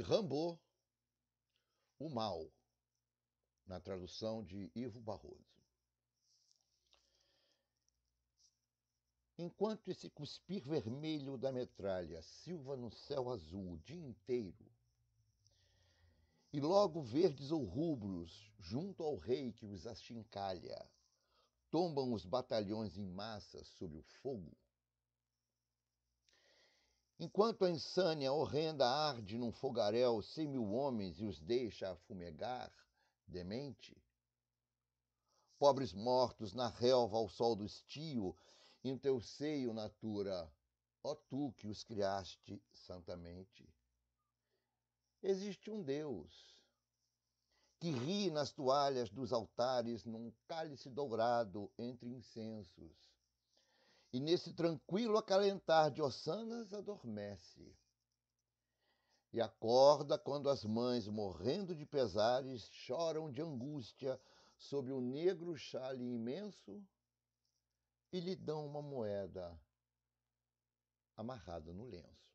de Rambo, O Mal, na tradução de Ivo Barroso. Enquanto esse cuspir vermelho da metralha silva no céu azul o dia inteiro, e logo verdes ou rubros, junto ao rei que os achincalha, tombam os batalhões em massa sob o fogo, Enquanto a insânia horrenda arde num fogaréu cem mil homens e os deixa fumegar, demente? Pobres mortos na relva ao sol do estio, em teu seio, natura, ó tu que os criaste santamente. Existe um Deus que ri nas toalhas dos altares num cálice dourado entre incensos e nesse tranquilo acalentar de ossanas adormece. E acorda quando as mães, morrendo de pesares, choram de angústia sobre o negro chale imenso e lhe dão uma moeda amarrada no lenço.